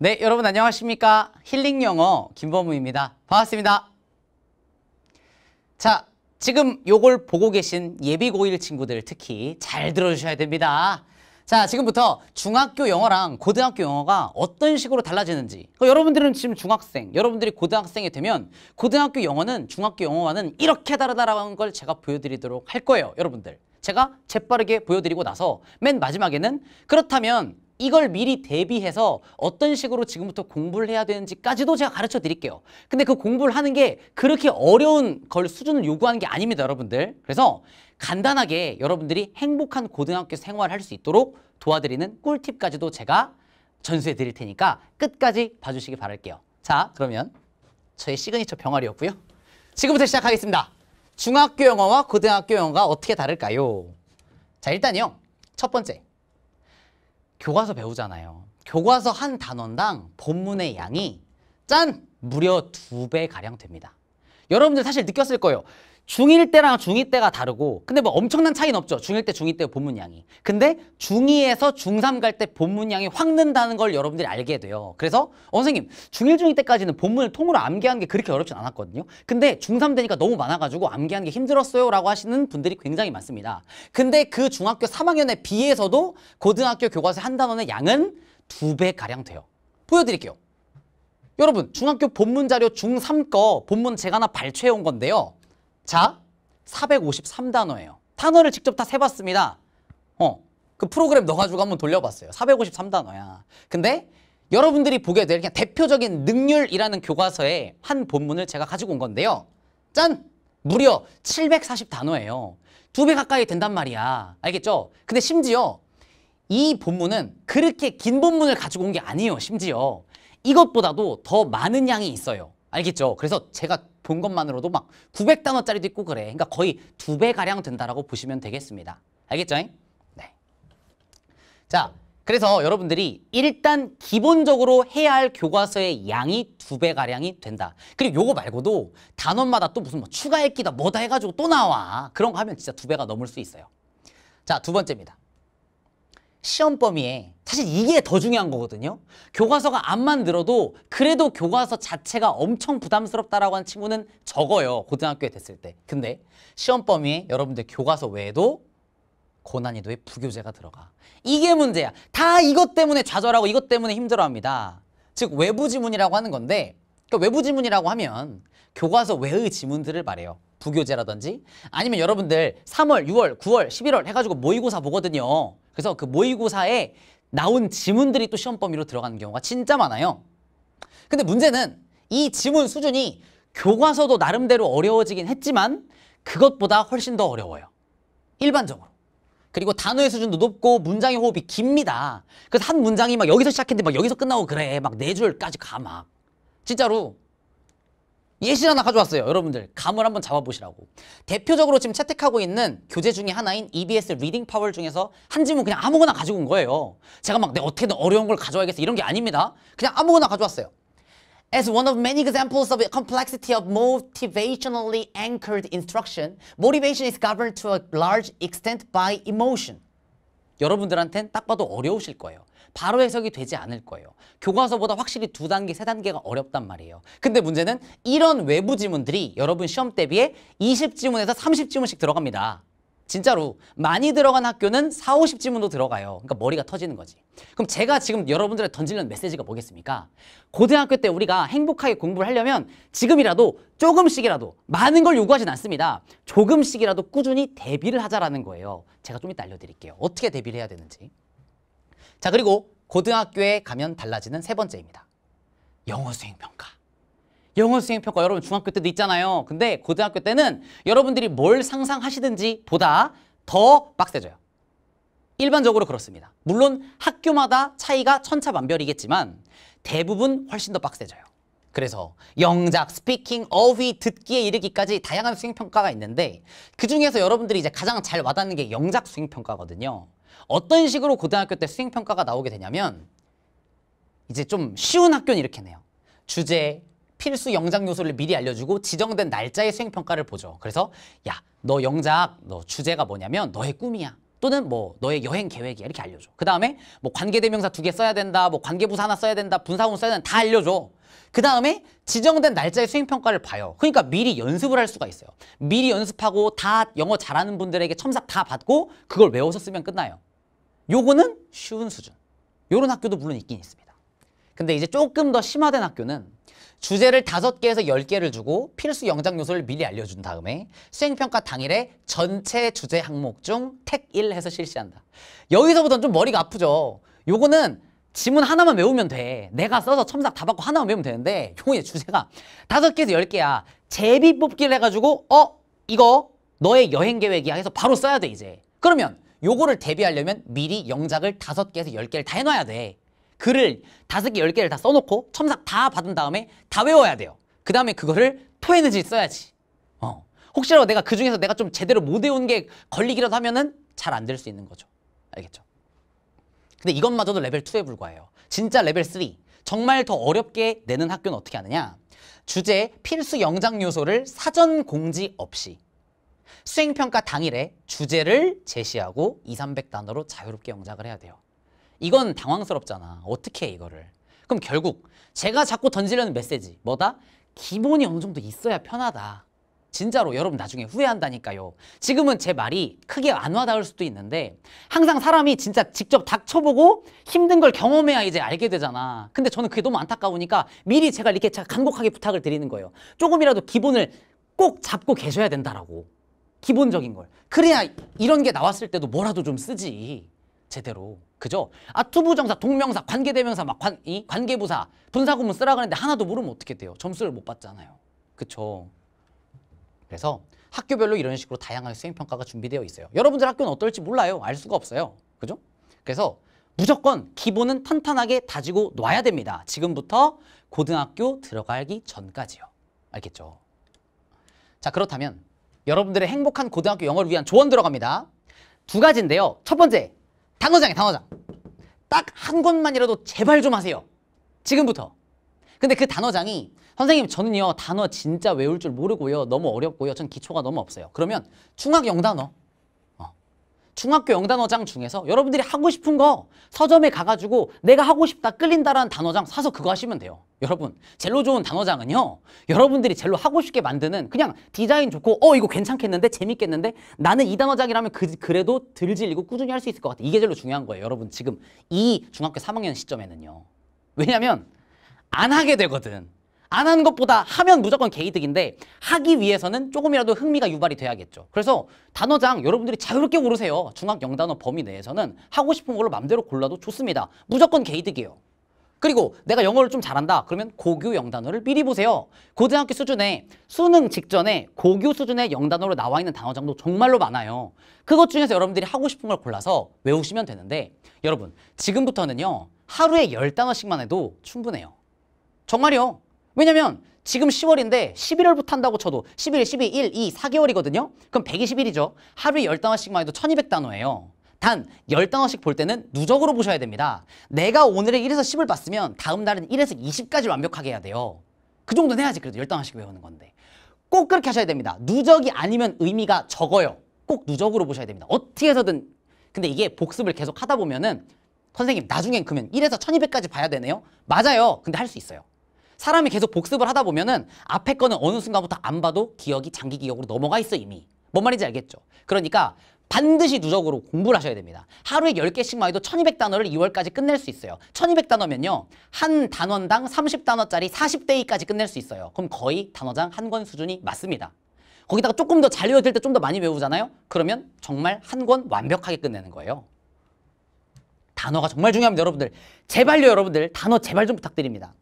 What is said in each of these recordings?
네, 여러분 안녕하십니까? 힐링 영어 김범우입니다. 반갑습니다. 자, 지금 요걸 보고 계신 예비 고일 친구들 특히 잘 들어주셔야 됩니다. 자, 지금부터 중학교 영어랑 고등학교 영어가 어떤 식으로 달라지는지 어, 여러분들은 지금 중학생, 여러분들이 고등학생이 되면 고등학교 영어는 중학교 영어와는 이렇게 다르다라는 걸 제가 보여드리도록 할 거예요, 여러분들. 제가 재빠르게 보여드리고 나서 맨 마지막에는 그렇다면 이걸 미리 대비해서 어떤 식으로 지금부터 공부를 해야 되는지까지도 제가 가르쳐 드릴게요. 근데 그 공부를 하는 게 그렇게 어려운 걸 수준을 요구하는 게 아닙니다, 여러분들. 그래서 간단하게 여러분들이 행복한 고등학교 생활을 할 수 있도록 도와드리는 꿀팁까지도 제가 전수해 드릴 테니까 끝까지 봐주시기 바랄게요. 자, 그러면 저의 시그니처 병아리였고요. 지금부터 시작하겠습니다. 중학교 영어와 고등학교 영어가 어떻게 다를까요? 자, 일단요. 첫 번째, 교과서 배우잖아요. 교과서 한 단원당 본문의 양이 짠! 무려 두 배가량 됩니다. 여러분들 사실 느꼈을 거예요. 중1 때랑 중2 때가 다르고 근데 뭐 엄청난 차이는 없죠. 중1 때, 중2 때 본문 양이. 근데 중2에서 중3 갈 때 본문 양이 확 는다는 걸 여러분들이 알게 돼요. 그래서 어, 선생님 중1, 중2 때까지는 본문을 통으로 암기하는 게 그렇게 어렵진 않았거든요. 근데 중3 되니까 너무 많아가지고 암기하는 게 힘들었어요 라고 하시는 분들이 굉장히 많습니다. 근데 그 중학교 3학년에 비해서도 고등학교 교과서 한 단원의 양은 두 배가량 돼요. 보여드릴게요. 여러분 중학교 본문 자료 중3 거 본문 제가 하나 발췌해온 건데요. 자, 453단어예요. 단어를 직접 다 세봤습니다. 어, 그 프로그램 넣어가지고 한번 돌려봤어요. 453단어야. 근데 여러분들이 보게 될 그냥 대표적인 능률이라는 교과서의 한 본문을 제가 가지고 온 건데요. 짠! 무려 740단어예요. 두 배 가까이 된단 말이야. 알겠죠? 근데 심지어 이 본문은 그렇게 긴 본문을 가지고 온 게 아니에요. 심지어 이것보다도 더 많은 양이 있어요. 알겠죠? 그래서 제가 본 것만으로도 막 900단어짜리도 있고 그래. 그러니까 거의 두 배가량 된다라고 보시면 되겠습니다. 알겠죠? 네. 자, 그래서 여러분들이 일단 기본적으로 해야 할 교과서의 양이 두 배가량이 된다. 그리고 요거 말고도 단원마다 또 무슨 뭐 추가 읽기다 뭐다 해가지고 또 나와. 그런 거 하면 진짜 두 배가 넘을 수 있어요. 자, 두 번째입니다. 시험 범위에 사실 이게 더 중요한 거거든요. 교과서가 안 만들어도 그래도 교과서 자체가 엄청 부담스럽다라고 하는 친구는 적어요. 고등학교에 됐을 때. 근데 시험 범위에 여러분들 교과서 외에도 고난이도의 부교재가 들어가. 이게 문제야. 다 이것 때문에 좌절하고 이것 때문에 힘들어합니다. 즉 외부 지문이라고 하는 건데 그러니까 외부 지문이라고 하면 교과서 외의 지문들을 말해요. 부교재라든지 아니면 여러분들 3월, 6월, 9월, 11월 해가지고 모의고사 보거든요. 그래서 그 모의고사에 나온 지문들이 또 시험 범위로 들어가는 경우가 진짜 많아요. 근데 문제는 이 지문 수준이 교과서도 나름대로 어려워지긴 했지만 그것보다 훨씬 더 어려워요. 일반적으로. 그리고 단어의 수준도 높고 문장의 호흡이 깁니다. 그래서 한 문장이 막 여기서 시작했는데 막 여기서 끝나고 그래. 막 네 줄까지 가 막. 진짜로 예시를 하나 가져왔어요. 여러분들 감을 한번 잡아보시라고. 대표적으로 지금 채택하고 있는 교재 중에 하나인 EBS 리딩 파월 중에서 한 지문 그냥 아무거나 가지고 온 거예요. 제가 막 내가 어떻게든 어려운 걸 가져와야겠어 이런 게 아닙니다. 그냥 아무거나 가져왔어요. As one of many examples of complexity of motivationally anchored instruction, motivation is governed to a large extent by emotion. 여러분들한텐 딱 봐도 어려우실 거예요. 바로 해석이 되지 않을 거예요. 교과서보다 확실히 두 단계, 세 단계가 어렵단 말이에요. 근데 문제는 이런 외부 지문들이 여러분 시험 대비에 20지문에서 30지문씩 들어갑니다. 진짜로 많이 들어간 학교는 4, 50지문도 들어가요. 그러니까 머리가 터지는 거지. 그럼 제가 지금 여러분들의 던지는 메시지가 뭐겠습니까? 고등학교 때 우리가 행복하게 공부를 하려면 지금이라도 조금씩이라도 많은 걸 요구하진 않습니다. 조금씩이라도 꾸준히 대비를 하자라는 거예요. 제가 좀 이따 알려드릴게요. 어떻게 대비를 해야 되는지. 자 그리고 고등학교에 가면 달라지는 세 번째입니다. 영어 수행평가. 영어 수행평가 여러분 중학교 때도 있잖아요. 근데 고등학교 때는 여러분들이 뭘 상상하시든지 보다 더 빡세져요. 일반적으로 그렇습니다. 물론 학교마다 차이가 천차만별이겠지만 대부분 훨씬 더 빡세져요. 그래서 영작, 스피킹, 어휘, 듣기에 이르기까지 다양한 수행평가가 있는데 그중에서 여러분들이 이제 가장 잘 와닿는 게 영작 수행평가거든요. 어떤 식으로 고등학교 때 수행평가가 나오게 되냐면 이제 좀 쉬운 학교는 이렇게 해요. 주제, 필수 영작 요소를 미리 알려주고 지정된 날짜의 수행평가를 보죠. 그래서 야, 너 영작, 너 주제가 뭐냐면 너의 꿈이야. 또는 뭐 너의 여행 계획이야 이렇게 알려줘. 그 다음에 뭐 관계대명사 두 개 써야 된다, 뭐 관계부사 하나 써야 된다, 분사원 써야 된다 다 알려줘. 그 다음에 지정된 날짜의 수행평가를 봐요. 그러니까 미리 연습을 할 수가 있어요. 미리 연습하고 다 영어 잘하는 분들에게 첨삭 다 받고 그걸 외워서 쓰면 끝나요. 요거는 쉬운 수준. 요런 학교도 물론 있긴 있습니다. 근데 이제 조금 더 심화된 학교는 주제를 다섯 개에서열개를 주고 필수 영장 요소를 미리 알려준 다음에 수행평가 당일에 전체 주제 항목 중 택 1 해서 실시한다. 여기서부터는 좀 머리가 아프죠. 요거는 지문 하나만 외우면 돼. 내가 써서 첨삭 다 받고 하나만 외우면 되는데 요거의 주제가 다섯 개에서열개야 제비 뽑기를 해가지고 어? 이거 너의 여행 계획이야 해서 바로 써야 돼 이제. 그러면 요거를 대비하려면 미리 영작을 다섯 개에서 열개를다 해놔야 돼. 글을 다섯 개, 열개를다 써놓고 첨삭 다 받은 다음에 다 외워야 돼요. 그 다음에 그거를 토해내지 써야지. 어. 혹시라도 내가 그중에서 내가 좀 제대로 못 외운 게 걸리기라도 하면은 잘 안 될 수 있는 거죠. 알겠죠? 근데 이것마저도 레벨 2에 불과해요. 진짜 레벨 3. 정말 더 어렵게 내는 학교는 어떻게 하느냐? 주제 필수 영장 요소를 사전 공지 없이 수행평가 당일에 주제를 제시하고 2, 300단어로 자유롭게 영작을 해야 돼요. 이건 당황스럽잖아. 어떻게 해, 이거를. 그럼 결국 제가 자꾸 던지려는 메시지 뭐다? 기본이 어느 정도 있어야 편하다. 진짜로 여러분 나중에 후회한다니까요. 지금은 제 말이 크게 안 와닿을 수도 있는데 항상 사람이 진짜 직접 닥쳐보고 힘든 걸 경험해야 이제 알게 되잖아. 근데 저는 그게 너무 안타까우니까 미리 제가 이렇게 간곡하게 부탁을 드리는 거예요. 조금이라도 기본을 꼭 잡고 계셔야 된다라고. 기본적인 걸. 그래야 이런 게 나왔을 때도 뭐라도 좀 쓰지. 제대로. 그죠? 아, 투부정사, 동명사, 관계대명사, 막 관, 이 관계부사, 분사구문 쓰라 고하는데 하나도 모르면 어떻게 돼요? 점수를 못 받잖아요. 그쵸? 그래서 학교별로 이런 식으로 다양한 수행평가가 준비되어 있어요. 여러분들 학교는 어떨지 몰라요. 알 수가 없어요. 그죠? 그래서 무조건 기본은 탄탄하게 다지고 놔야 됩니다. 지금부터 고등학교 들어가기 전까지요. 알겠죠? 자, 그렇다면 여러분들의 행복한 고등학교 영어를 위한 조언 들어갑니다. 두 가지인데요. 첫 번째, 단어장에단어장딱 한 권만이라도 제발 좀 하세요. 지금부터. 근데 그 단어장이 선생님 저는요 단어 진짜 외울 줄 모르고요 너무 어렵고요 전 기초가 너무 없어요 그러면 중학 영단어 중학교 영단어장 중에서 여러분들이 하고 싶은 거 서점에 가가지고 내가 하고 싶다 끌린다라는 단어장 사서 그거 하시면 돼요. 여러분 젤로 좋은 단어장은요. 여러분들이 젤로 하고 싶게 만드는 그냥 디자인 좋고 어 이거 괜찮겠는데 재밌겠는데 나는 이 단어장이라면 그, 그래도 들 질리고 꾸준히 할 수 있을 것 같아. 이게 젤로 중요한 거예요. 여러분 지금 이 중학교 3학년 시점에는요. 왜냐면 안 하게 되거든. 안 하는 것보다 하면 무조건 개이득인데 하기 위해서는 조금이라도 흥미가 유발이 돼야겠죠. 그래서 단어장 여러분들이 자유롭게 고르세요. 중학 영단어 범위 내에서는 하고 싶은 걸로 맘대로 골라도 좋습니다. 무조건 개이득이에요. 그리고 내가 영어를 좀 잘한다 그러면 고교 영단어를 미리 보세요 고등학교 수준의 수능 직전에 고교 수준의 영단어로 나와 있는 단어장도 정말로 많아요 그것 중에서 여러분들이 하고 싶은 걸 골라서 외우시면 되는데 여러분 지금부터는요 하루에 열단어씩만 해도 충분해요 정말이요 왜냐면 지금 10월인데 11월부터 한다고 쳐도 11, 12, 1, 2, 4개월이거든요. 그럼 120일이죠. 하루에 10단어씩만 해도 1200단어예요. 단 10단어씩 볼 때는 누적으로 보셔야 됩니다. 내가 오늘의 1에서 10을 봤으면 다음 날은 1에서 20까지 완벽하게 해야 돼요. 그 정도는 해야지 그래도 10단어씩 외우는 건데. 꼭 그렇게 하셔야 됩니다. 누적이 아니면 의미가 적어요. 꼭 누적으로 보셔야 됩니다. 어떻게 해서든 근데 이게 복습을 계속 하다 보면은 선생님 나중엔 그러면 1에서 1200까지 봐야 되네요? 맞아요. 근데 할 수 있어요. 사람이 계속 복습을 하다 보면은 앞에 거는 어느 순간부터 안 봐도 기억이 장기 기억으로 넘어가 있어 이미. 뭔 말인지 알겠죠? 그러니까 반드시 누적으로 공부를 하셔야 됩니다. 하루에 열개씩만 해도 천이백 단어를 이월까지 끝낼 수 있어요. 천이백 단어면요한 단원당 삼십 단어짜리 사십 대이까지 끝낼 수 있어요. 그럼 거의 단어장 한 권 수준이 맞습니다. 거기다가 조금 더 잘 외워질 때 좀 더 많이 외우잖아요. 그러면 정말 한 권 완벽하게 끝내는 거예요. 단어가 정말 중요합니다, 여러분들. 제발요, 여러분들. 단어 제발 좀 부탁드립니다.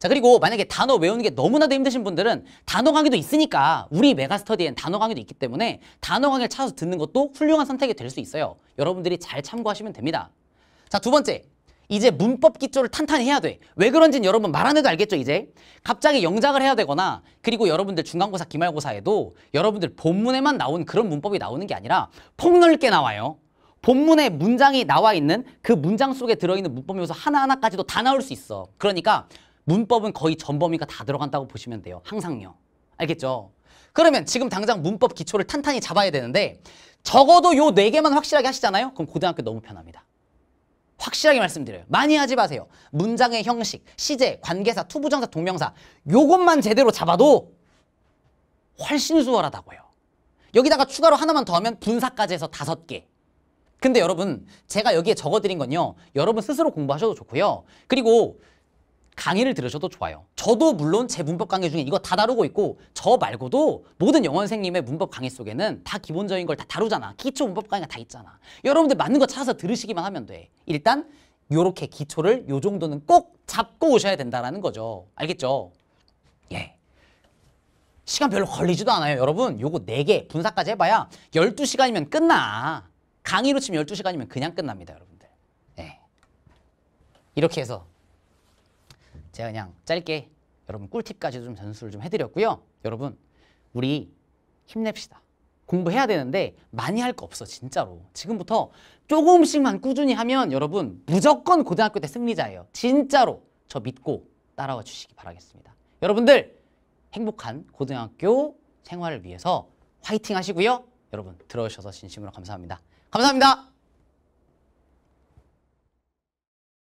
자 그리고 만약에 단어 외우는 게 너무나도 힘드신 분들은 단어 강의도 있으니까 우리 메가스터디엔 단어 강의도 있기 때문에 단어 강의를 찾아서 듣는 것도 훌륭한 선택이 될 수 있어요. 여러분들이 잘 참고하시면 됩니다. 자 두 번째 이제 문법 기초를 탄탄히 해야 돼. 왜 그런지는 여러분 말 안 해도 알겠죠, 이제? 갑자기 영작을 해야 되거나 그리고 여러분들 중간고사, 기말고사에도 여러분들 본문에만 나온 그런 문법이 나오는 게 아니라 폭넓게 나와요. 본문에 문장이 나와 있는 그 문장 속에 들어있는 문법 요소 하나하나까지도 다 나올 수 있어. 그러니까 문법은 거의 전범위가 다 들어간다고 보시면 돼요. 항상요. 알겠죠? 그러면 지금 당장 문법 기초를 탄탄히 잡아야 되는데 적어도 요 네 개만 확실하게 하시잖아요? 그럼 고등학교 너무 편합니다. 확실하게 말씀드려요. 많이 하지 마세요. 문장의 형식, 시제, 관계사, 투부정사, 동명사 요것만 제대로 잡아도 훨씬 수월하다고요. 여기다가 추가로 하나만 더 하면 분사까지 해서 다섯 개. 근데 여러분 제가 여기에 적어드린 건요. 여러분 스스로 공부하셔도 좋고요. 그리고 강의를 들으셔도 좋아요. 저도 물론 제 문법 강의 중에 이거 다 다루고 있고 저 말고도 모든 영어 선생님의 문법 강의 속에는 다 기본적인 걸 다 다루잖아. 기초 문법 강의가 다 있잖아. 여러분들 맞는 거 찾아서 들으시기만 하면 돼. 일단 요렇게 기초를 요 정도는 꼭 잡고 오셔야 된다라는 거죠. 알겠죠? 예. 시간 별로 걸리지도 않아요. 여러분 요거 네 개 분사까지 해봐야 열두 시간이면 끝나. 강의로 치면 열두 시간이면 그냥 끝납니다. 여러분들. 예. 이렇게 해서 제가 그냥 짧게 여러분 꿀팁까지 도좀 전수를 좀 해드렸고요. 여러분 우리 힘냅시다. 공부해야 되는데 많이 할 거 없어 진짜로. 지금부터 조금씩만 꾸준히 하면 여러분 무조건 고등학교 때 승리자예요. 진짜로 저 믿고 따라와 주시기 바라겠습니다. 여러분들 행복한 고등학교 생활을 위해서 화이팅 하시고요. 여러분 들어오셔서 진심으로 감사합니다. 감사합니다.